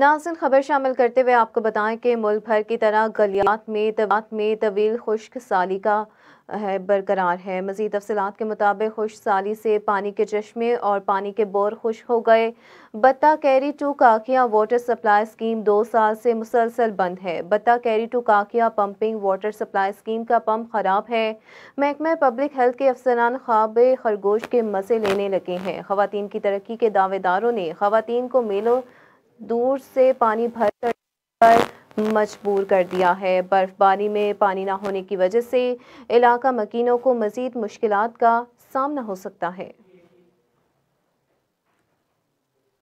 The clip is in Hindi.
नाजन खबर शामिल करते हुए आपको बताएं कि मुल्क भर की तरह गलियात में तबात में तवील खुश्क साली का है बरकरार है मज़ीद तफसलत के मुताबिक खुश साली से पानी के चश्मे और पानी के बोर खुश हो गए बत्ता कैरी टू काकिया वाटर सप्लाई स्कीम दो साल से मुसलसल बंद है बत्ता कैरी टू काकिया पंपिंग वाटर सप्लाई स्कीम का पम्प ख़राब है महकमा पब्लिक हेल्थ के अफसरान ख्वाब खरगोश के मज़े लेने लगे हैं ख़वान की तरक्की के दावेदारों ने ख़वान को मेलों दूर से पानी भर कर पर मजबूर कर दिया है बर्फबारी में पानी ना होने की वजह से इलाका मकीनों को मज़ीद मुश्किल का सामना हो सकता है